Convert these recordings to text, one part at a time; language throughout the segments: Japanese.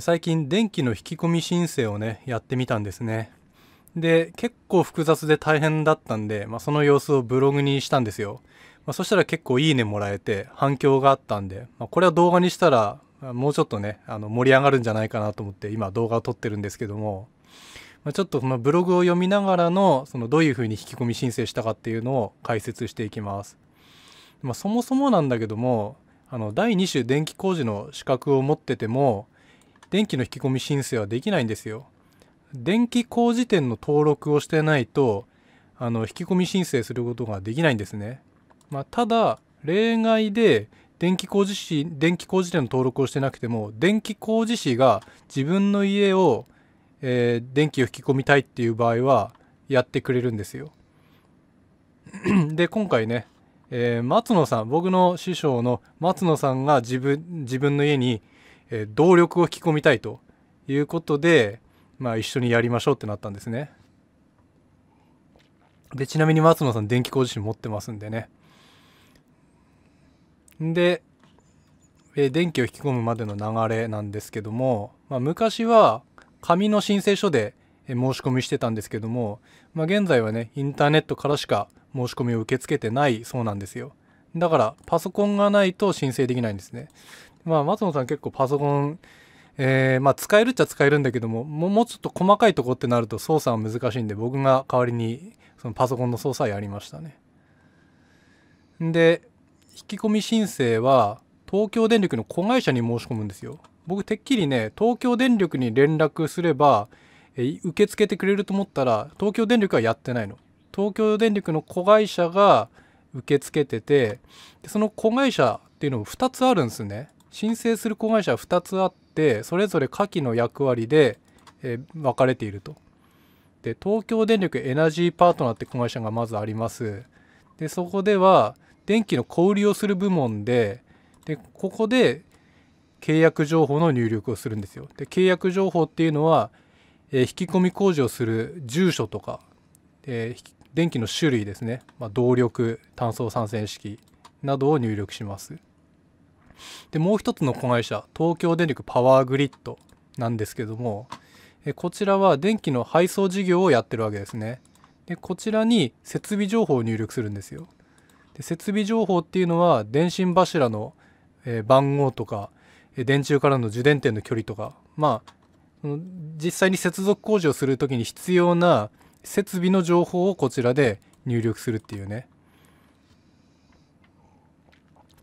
最近電気の引き込み申請をねやってみたんですねで結構複雑で大変だったんで、まあ、その様子をブログにしたんですよ、まあ、そしたら結構いいねもらえて反響があったんで、まあ、これは動画にしたらもうちょっとねあの盛り上がるんじゃないかなと思って今動画を撮ってるんですけども、まちょっとそのブログを読みながらのそのどういうふうに引き込み申請したかっていうのを解説していきます、まそもそもなんだけどもあの第2種電気工事の資格を持ってても電気の引き込み申請はできないんですよ。電気工事店の登録をしてないと、あの、引き込み申請することができないんですね。まあ、ただ、例外で、電気工事士、電気工事店の登録をしてなくても、電気工事士が自分の家を、えー、電気を引き込みたいっていう場合は、やってくれるんですよ。で、今回ね、えー、松野さん、僕の師匠の松野さんが自分、自分の家にえー、動力を引き込みたいということで、まあ、一緒にやりましょうってなったんですね。で、ちなみに松野さん電気工事士持ってますんでね。で、えー、電気を引き込むまでの流れなんですけども、まあ、昔は紙の申請書で申し込みしてたんですけども、まあ、現在はねインターネットからしか申し込みを受け付けてないそうなんですよだからパソコンがないと申請できないんですねまあ、松野さん結構パソコン、えー、まあ、使えるっちゃ使えるんだけども、もうちょっと細かいとこってなると操作は難しいんで、僕が代わりにそのパソコンの操作やりましたね。で、引き込み申請は東京電力の子会社に申し込むんですよ。僕てっきりね、東京電力に連絡すれば、え受け付けてくれると思ったら、東京電力はやってないの。東京電力の子会社が受け付けてて、でその子会社っていうのも2つあるんですね。申請する子会社は2つあってそれぞれ下記の役割で、えー、分かれていると。で東京電力エナジーパートナーって子会社がまずあります。でそこでは電気の小売りをする部門ででここで契約情報の入力をするんですよ。で契約情報っていうのは、えー、引き込み工事をする住所とか、えー、電気の種類ですね、まあ、動力炭素酸性式などを入力します。でもう一つの子会社東京電力パワーグリッドなんですけどもこちらは電気の配送事業をやってるわけですねでこちらに設備情報を入力するんですよで設備情報っていうのは電信柱の番号とか電柱からの受電点の距離とかまあ実際に接続工事をする時に必要な設備の情報をこちらで入力するっていうね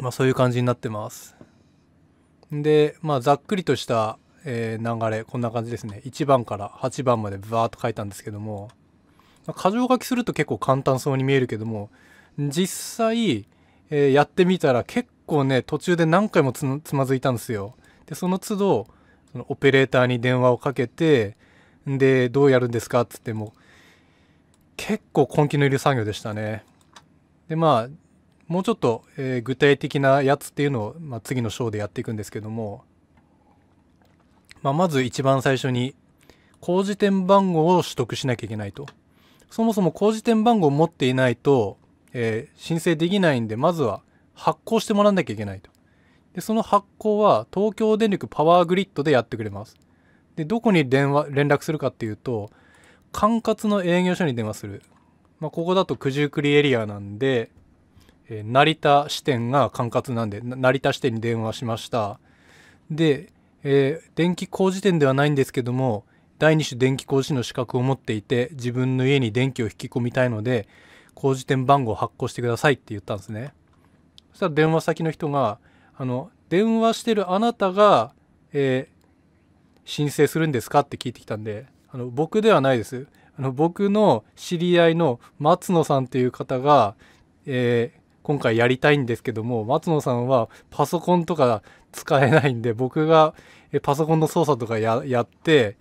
まあ、そういう感じになってます。で、まあ、ざっくりとした、えー、流れ、こんな感じですね。1番から8番までバーっと書いたんですけども、過剰書きすると結構簡単そうに見えるけども、実際、えー、やってみたら結構ね、途中で何回もつまずいたんですよ。で、その都度、そのオペレーターに電話をかけて、で、どうやるんですかっつっても、結構根気のいる作業でしたね。で、まあ、もうちょっと、えー、具体的なやつっていうのを、まあ、次の章でやっていくんですけども、まあ、まず一番最初に工事店番号を取得しなきゃいけないとそもそも工事店番号を持っていないと、えー、申請できないんでまずは発行してもらわなきゃいけないとでその発行は東京電力パワーグリッドでやってくれますでどこに電話連絡するかっていうと管轄の営業所に電話する、まあ、ここだと九十九里エリアなんでえー、成田支店が管轄なんで成田支店に電話しましたで、えー、電気工事店ではないんですけども第2種電気工事士の資格を持っていて自分の家に電気を引き込みたいので工事店番号を発行してくださいって言ったんですねそしたら電話先の人があの電話してるあなたが、えー、申請するんですかって聞いてきたんであの僕ではないですあの僕の知り合いの松野さんという方が、えー、今回やりたいんですけども松野さんはパソコンとか使えないんで僕がパソコンの操作とかやって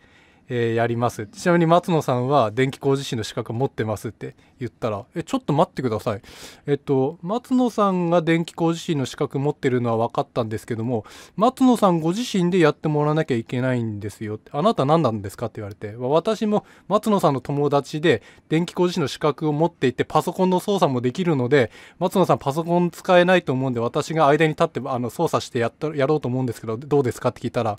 えー、やりますちなみに松野さんは電気工事士の資格持ってますって言ったらえちょっと待ってくださいえっと松野さんが電気工事士の資格持ってるのは分かったんですけども松野さんご自身でやってもらわなきゃいけないんですよあなた何なんですかって言われて私も松野さんの友達で電気工事士の資格を持っていてパソコンの操作もできるので松野さんパソコン使えないと思うんで私が間に立ってあの操作してやったやろうと思うんですけどどうですかって聞いたら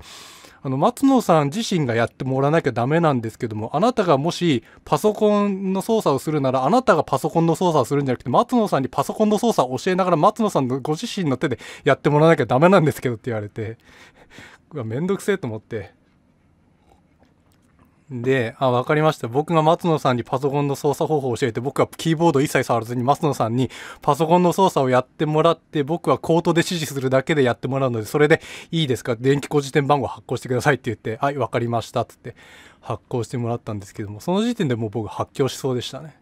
あの松野さん自身がやってもらわなきゃダメなんですけどもあなたがもしパソコンの操作をするならあなたがパソコンの操作をするんじゃなくて松野さんにパソコンの操作を教えながら松野さんのご自身の手でやってもらわなきゃダメなんですけどって言われてめんどくせえと思って。で、あ、わかりました。僕が松野さんにパソコンの操作方法を教えて、僕はキーボード一切触らずに松野さんにパソコンの操作をやってもらって、僕は口頭で指示するだけでやってもらうので、それでいいですか電気工事店番号発行してくださいって言って、はい、わかりました。つって発行してもらったんですけども、その時点でもう僕発狂しそうでしたね。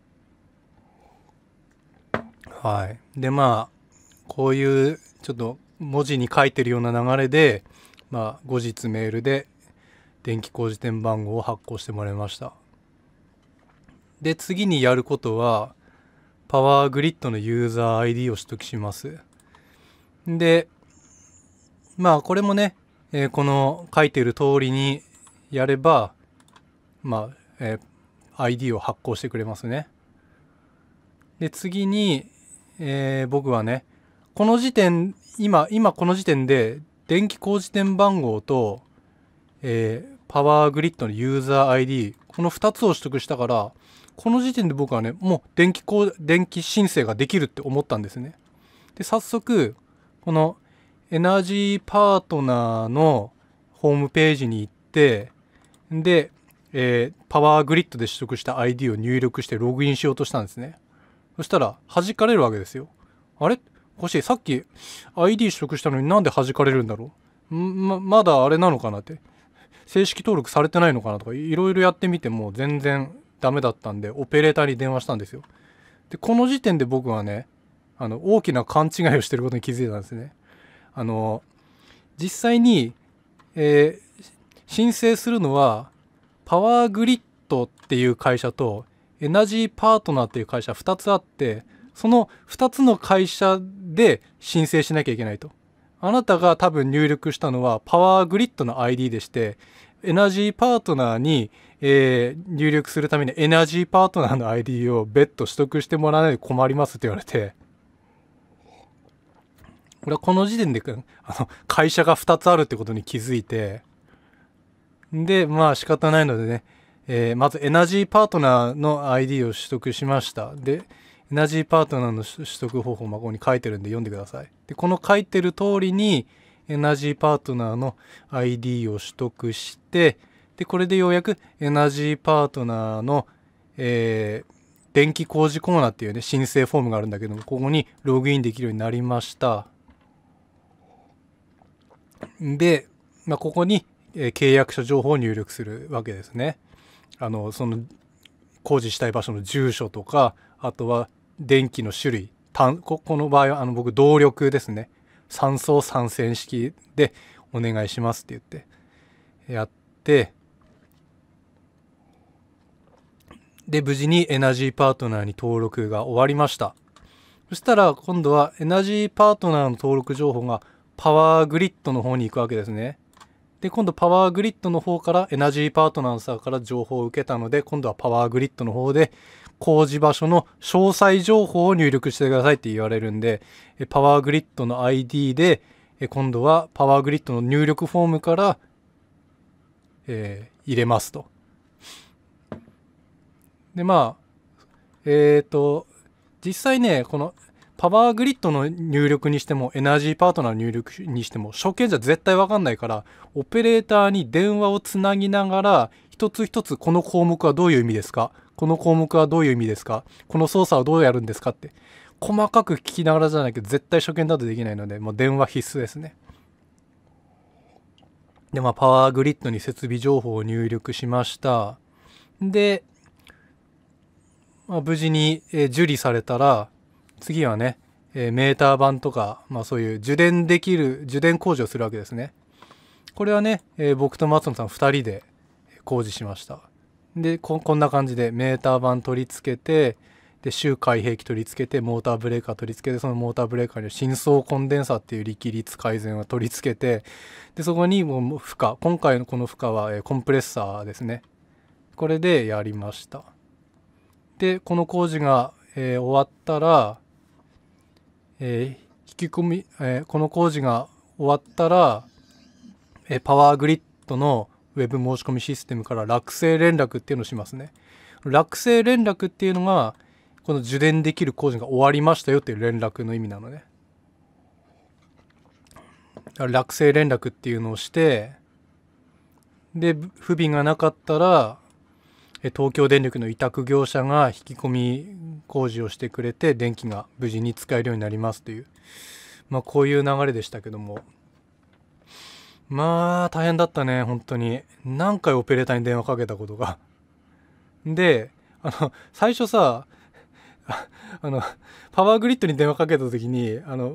はい。で、まあ、こういう、ちょっと文字に書いてるような流れで、まあ、後日メールで電気工事店番号を発行してもらいましたで次にやることはパワーグリッドのユーザー ID を取得しますでまあこれもね、えー、この書いてる通りにやればまあ、えー、ID を発行してくれますねで次に、えー、僕はねこの時点今今この時点で電気工事店番号とえー、パワーグリッドのユーザー ID、この2つを取得したから、この時点で僕はね、もう電気電気申請ができるって思ったんですね。で、早速、このエナジーパートナーのホームページに行って、で、えー、パワーグリッドで取得した ID を入力してログインしようとしたんですね。そしたら、弾かれるわけですよ。あれおかしい。さっき ID 取得したのになんで弾かれるんだろうま、まだあれなのかなって。正式登録されてないのかなとかいろいろやってみても全然ダメだったんでオペレーターに電話したんですよでこの時点で僕はねあの大きな勘違いをしてることに気づいたんですねあの実際に、えー、申請するのはパワーグリッドっていう会社とエナジーパートナーっていう会社2つあってその2つの会社で申請しなきゃいけないとあなたが多分入力したのはパワーグリッドの ID でして、エナジーパートナーに、えー、入力するためにエナジーパートナーの ID を別途取得してもらわないで困りますって言われて、俺はこの時点で、あの、会社が2つあるってことに気づいて、で、まあ仕方ないのでね、えー、まずエナジーパートナーの ID を取得しました。で、エナジーパートナーの取得方法もこに書いてるんで読んでください。で、この書いてる通りに、エナジーパートナーの ID を取得して、で、これでようやくエナジーパートナーの、えー、電気工事コーナーっていうね、申請フォームがあるんだけども、ここにログインできるようになりました。で、まあ、ここに、えー、契約書情報を入力するわけですね。あの、その、工事したい場所の住所とか、あとは電気の種類この場合はあの僕動力ですね3層3線式でお願いしますって言ってやってで無事にエナジーパートナーに登録が終わりましたそしたら今度はエナジーパートナーの登録情報がパワーグリッドの方に行くわけですねで今度パワーグリッドの方からエナジーパートナーさんから情報を受けたので今度はパワーグリッドの方で工事場所の詳細情報を入力してくださいって言われるんで、パワーグリッドの ID で、今度はパワーグリッドの入力フォームから、えー、入れますと。で、まあ、えっ、ー、と、実際ね、このパワーグリッドの入力にしてもエナジーパートナーの入力にしても初見じゃ絶対わかんないからオペレーターに電話をつなぎながら一つ一つこの項目はどういう意味ですかこの項目はどういう意味ですかこの操作はどうやるんですかって細かく聞きながらじゃないと絶対初見だとできないのでもう電話必須ですね。で、まあ、パワーグリッドに設備情報を入力しました。で、まあ、無事に受理されたら、次はね、えー、メーター版とか、まあ、そういう受電できる受電工事をするわけですねこれはね、えー、僕と松野さん2人で工事しましたでこんな感じでメーター板取り付けてで周回兵器取り付けてモーターブレーカー取り付けてそのモーターブレーカーには深層コンデンサーっていう力率改善を取り付けてでそこにもう負荷今回のこの負荷は、えー、コンプレッサーですねこれでやりましたでこの工事が、えー、終わったらえー、引き込み、えー、この工事が終わったら、えー、パワーグリッドのウェブ申し込みシステムから落成連絡っていうのをしますね。落成連絡っていうのが、この受電できる工事が終わりましたよっていう連絡の意味なのね。落成連絡っていうのをして、で、不備がなかったら、東京電力の委託業者が引き込み工事をしてくれて電気が無事に使えるようになりますという、まあ、こういう流れでしたけどもまあ大変だったね本当に何回オペレーターに電話かけたことがであの最初さ あのパワーグリッドに電話かけた時にあの、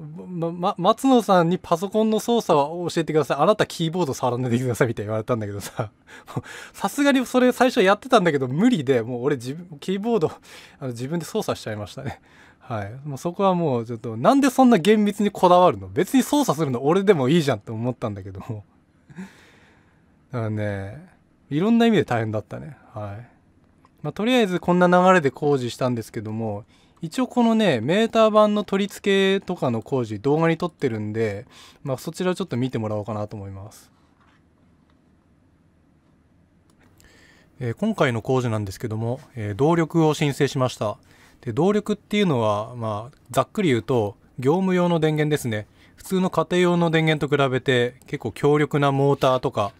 ま、松野さんにパソコンの操作を教えてくださいあなたキーボード触らないでくださいみたいに言われたんだけどさ さすがにそれ最初やってたんだけど無理でもう俺自分キーボードあの自分で操作しちゃいましたね。はい、もうそこはもうちょっとなんでそんな厳密にこだわるの別に操作するの俺でもいいじゃんって思ったんだけどもだからねいろんな意味で大変だったねはい。まあ、とりあえずこんな流れで工事したんですけども一応このねメーター版の取り付けとかの工事動画に撮ってるんで、まあ、そちらをちょっと見てもらおうかなと思います。えー、今回の工事なんですけども、えー、動力を申請しましたで動力っていうのは、まあ、ざっくり言うと業務用の電源ですね普通の家庭用の電源と比べて結構強力なモーターとか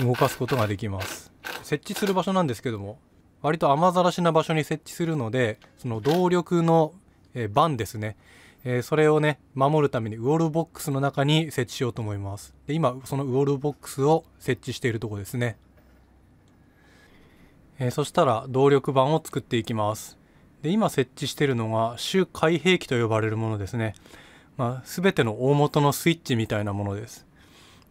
動かすことができます設置する場所なんですけども割と雨ざらしな場所に設置するのでその動力の、えですね、えそれをね守るためにウォールボックスの中に設置しようと思いますで今そのウォールボックスを設置しているとこですね、えそしたら動力板を作っていきますで今設置しているのが周回兵器と呼ばれるものですね、まあ、全ての大元のスイッチみたいなものです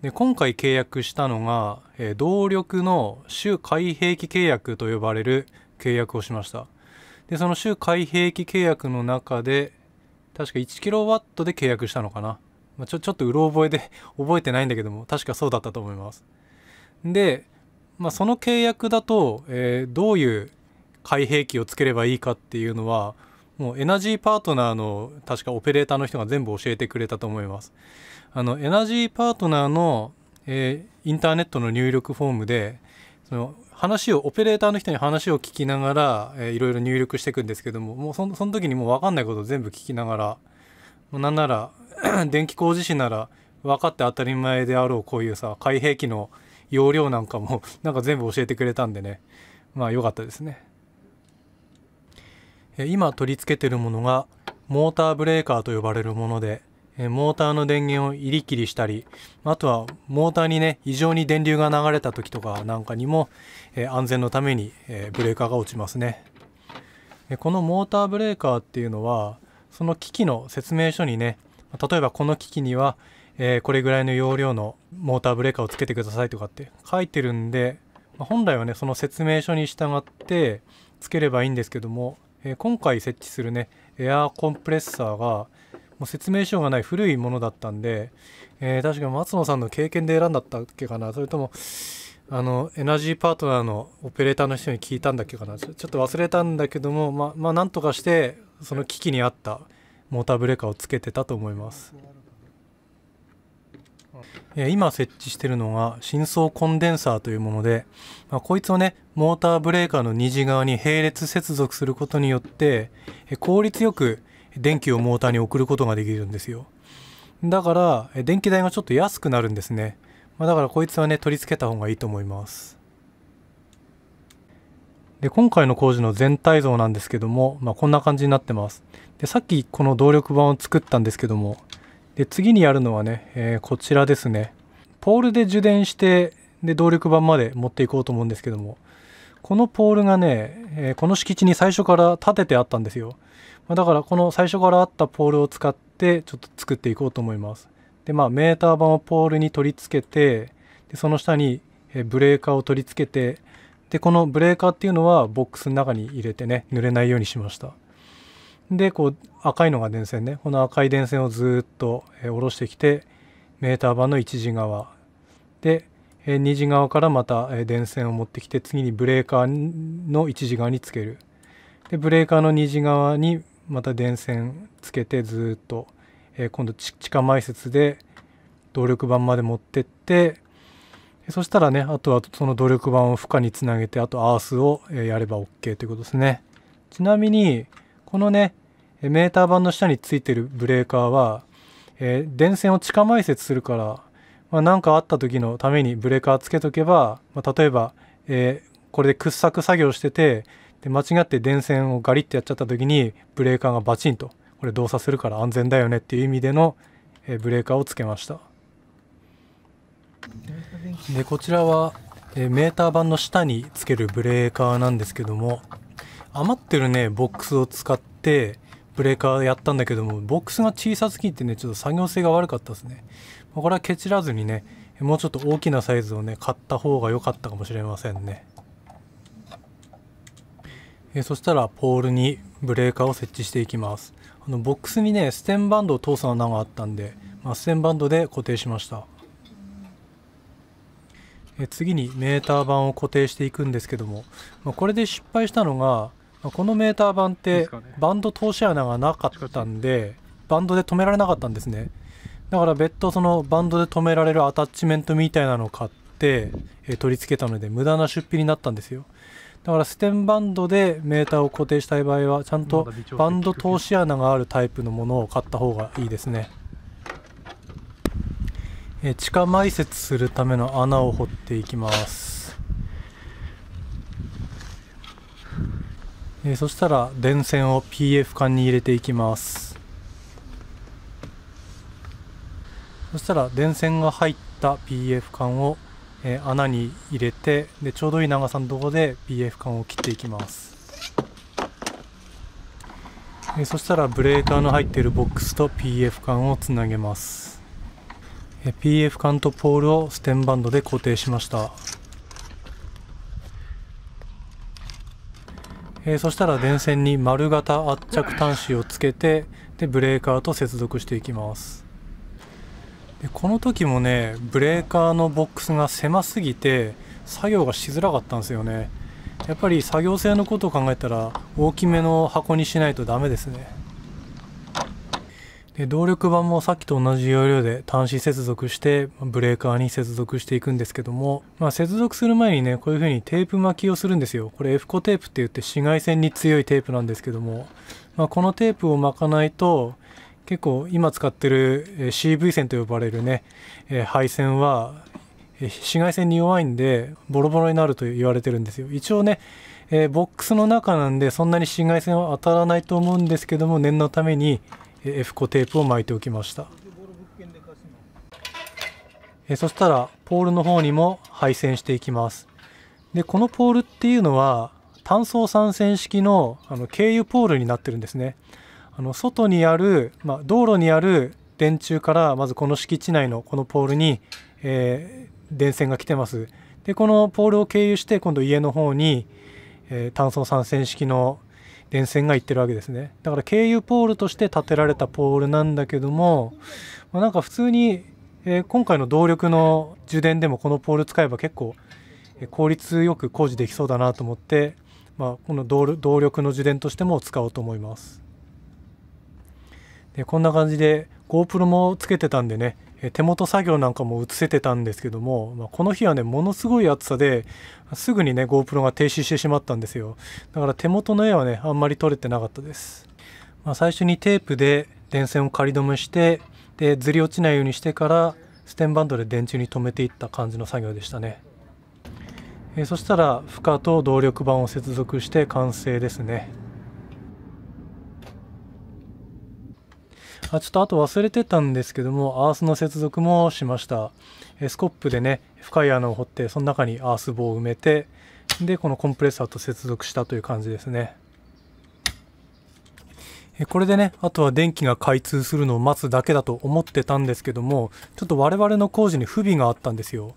で今回契約したのが、えー、動力の週開閉期契約と呼ばれる契約をしましたでその週開閉期契約の中で確か 1kW で契約したのかな、まあ、ちょちょっとうろ覚えで 覚えてないんだけども確かそうだったと思いますで、まあ、その契約だと、えー、どういう開閉期をつければいいかっていうのはもうエナジーパートナーの確かオペレーターの人が全部教えてくれたと思います。あのエナジーパートナーの、えー、インターネットの入力フォームでその話をオペレーターの人に話を聞きながら、えー、いろいろ入力していくんですけどももうその時にもう分かんないことを全部聞きながらもうなんなら 電気工事士なら分かって当たり前であろうこういうさ開閉機の容量なんかもなんか全部教えてくれたんでねまあ良かったですね。今取り付けてるものがモーターブレーカーと呼ばれるものでモーターの電源を入り切りしたりあとはモーターにね異常に電流が流れた時とかなんかにも安全のためにブレーカーが落ちますねこのモーターブレーカーっていうのはその機器の説明書にね例えばこの機器にはこれぐらいの容量のモーターブレーカーをつけてくださいとかって書いてるんで本来はねその説明書に従ってつければいいんですけどもえー、今回設置するねエアーコンプレッサーがもう説明書がない古いものだったんで、えー、確か松野さんの経験で選んだったっけかなそれともあのエナジーパートナーのオペレーターの人に聞いたんだっけかなちょっと忘れたんだけどもままあなんとかしてその機器に合ったモーターブレーカーをつけてたと思います。え今設置してるのが深層コンデンサーというもので、まあ、こいつをねモーターブレーカーの2次側に並列接続することによって、え効率よく電気をモーターに送ることができるんですよだから、電気代がちょっと安くなるんですね、まあ、だからこいつはね取り付けた方がいいと思いますで今回の工事の全体像なんですけども、まあ、こんな感じになってますでさっきこの動力板を作ったんですけどもで次にやるのはね、えー、こちらですねポールで受電してで動力板まで持っていこうと思うんですけどもこのポールがね、えー、この敷地に最初から立ててあったんですよ、まあ、だからこの最初からあったポールを使ってちょっと作っていこうと思いますでまあメーター板をポールに取り付けてでその下にブレーカーを取り付けてでこのブレーカーっていうのはボックスの中に入れてね濡れないようにしましたでこう赤いのが電線ねこの赤い電線をずっと、え下ろしてきてメーター板の1次側で、え2次側からまた、え電線を持ってきて次にブレーカーの1次側につけるでブレーカーの2次側にまた電線つけてずっと、え今度地下埋設で動力板まで持ってってそしたらねあとはその動力板を負荷につなげてあとアースをやれば OK ということですねちなみにこのね、メーター板の下についてるブレーカーは、えー、電線を地下埋設するから、まあ、なんかあった時のためにブレーカーつけとけば、まあ、例えば、えー、これで掘削作業してて、で間違って電線をガリッてやっちゃった時にブレーカーがバチンとこれ動作するから安全だよねっていう意味での、えブレーカーをつけましたでこちらは、えメーター板の下につけるブレーカーなんですけども余ってるねボックスを使ってブレーカーやったんだけどもボックスが小さすぎてねちょっと作業性が悪かったですねこれはケチらずにねもうちょっと大きなサイズをね買った方が良かったかもしれませんねえそしたらポールにブレーカーを設置していきますあのボックスにねステンバンドを通す穴があったんで、まあ、ステンバンドで固定しましたえ次にメーター板を固定していくんですけども、まあ、これで失敗したのがこのメーター版ってバンド通し穴がなかったんでバンドで止められなかったんですねだから別途そのバンドで止められるアタッチメントみたいなのを買って、え取り付けたので無駄な出費になったんですよだからステンバンドでメーターを固定したい場合はちゃんとバンド通し穴があるタイプのものを買った方がいいですねえ地下埋設するための穴を掘っていきますえー、そしたら電線を PF 管に入れていきますそしたら電線が入った PF 管を、えー、穴に入れてでちょうどいい長さのとこで PF 管を切っていきます、えそしたらブレーカーの入っているボックスと PF 管をつなげます、え PF 管とポールをステンバンドで固定しましたえー、そしたら電線に丸型圧着端子をつけてでブレーカーと接続していきますでこの時もねブレーカーのボックスが狭すぎて作業がしづらかったんですよねやっぱり作業性のことを考えたら大きめの箱にしないとダメですねで動力板もさっきと同じ要領で端子接続してブレーカーに接続していくんですけども、まあ、接続する前にねこういう風にテープ巻きをするんですよこれ F コテープって言って紫外線に強いテープなんですけども、まあ、このテープを巻かないと結構今使ってる CV 線と呼ばれるね配線は紫外線に弱いんでボロボロになると言われてるんですよ一応ねボックスの中なんでそんなに紫外線は当たらないと思うんですけども念のためにエフコテープを巻いておきましたえそしたらポールの方にも配線していきますでこのポールっていうのは単層三線式のあの経由ポールになってるんですねあの外にある、まあ、道路にある電柱からまずこの敷地内のこのポールに、えー、電線が来てますでこのポールを経由して今度家の方に、えー、単層三線式の電線が行ってるわけですねだから経由ポールとして建てられたポールなんだけども、まあ、なんか普通に、えー、今回の動力の充電でもこのポール使えば結構効率よく工事できそうだなと思って、まあ、この動力の充電としても使おうと思いますでこんな感じで GoPro もつけてたんでね手元作業なんかも映せてたんですけども、まあ、この日はねものすごい暑さですぐにね GoPro が停止してしまったんですよだから手元の絵はねあんまり撮れてなかったです、まあ、最初にテープで電線を仮止めしてでずり落ちないようにしてからステンバンドで電柱に留めていった感じの作業でしたねえそしたら負荷と動力板を接続して完成ですねあちょっとあと忘れてたんですけども、アースの接続もしました。えスコップでね、深い穴を掘って、その中にアース棒を埋めて、で、このコンプレッサーと接続したという感じですね。これでね、あとは電気が開通するのを待つだけだと思ってたんですけども、ちょっと我々の工事に不備があったんですよ。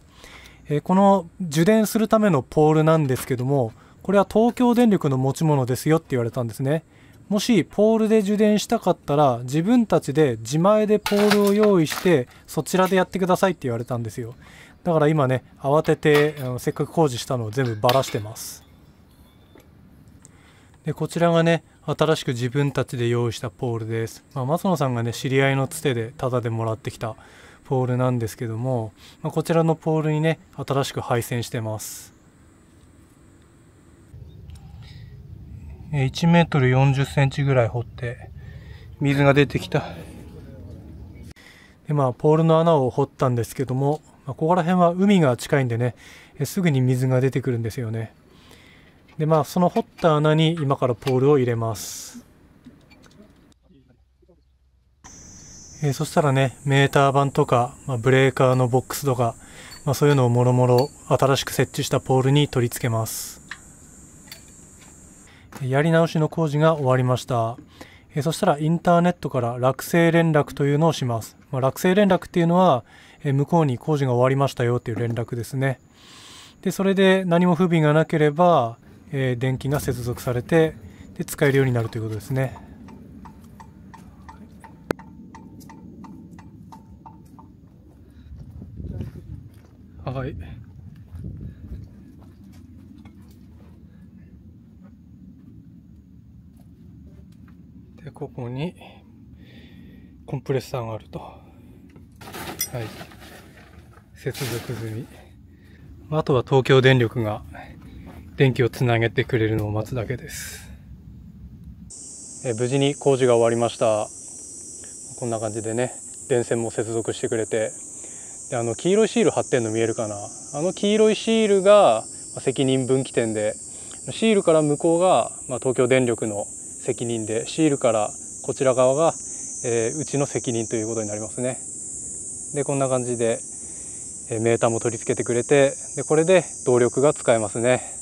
えこの受電するためのポールなんですけども、これは東京電力の持ち物ですよって言われたんですね。もしポールで受電したかったら自分たちで自前でポールを用意してそちらでやってくださいって言われたんですよだから今ね慌ててせっかく工事したのを全部ばらしてますでこちらがね新しく自分たちで用意したポールです、まあ、松野さんがね知り合いのつてでタダでもらってきたポールなんですけども、まあ、こちらのポールにね新しく配線してます1メートル40センチぐらい掘って、水が出てきた。で、まあ、ポールの穴を掘ったんですけども、まあ、ここら辺は海が近いんでね、すぐに水が出てくるんですよね。で、まあ、その掘った穴に今からポールを入れます。えそしたらね、メーター板とか、まあ、ブレーカーのボックスとか、まあ、そういうのをもろもろ新しく設置したポールに取り付けます。やり直しの工事が終わりました。えそしたらインターネットから落成連絡というのをします。まあ、落成連絡っていうのは、え向こうに工事が終わりましたよっていう連絡ですね。で、それで何も不備がなければ、えー、電気が接続されてで、使えるようになるということですね。はい。でここにコンプレッサーがあるとはい接続済みあとは東京電力が電気をつなげてくれるのを待つだけですえ無事に工事が終わりましたこんな感じでね電線も接続してくれてであの黄色いシール貼ってんの見えるかなあの黄色いシールが責任分岐点でシールから向こうが、ま東京電力の責任でシールからこちら側が、えー、うちの責任ということになりますね。でこんな感じで、えメーターも取り付けてくれてでこれで動力が使えますね。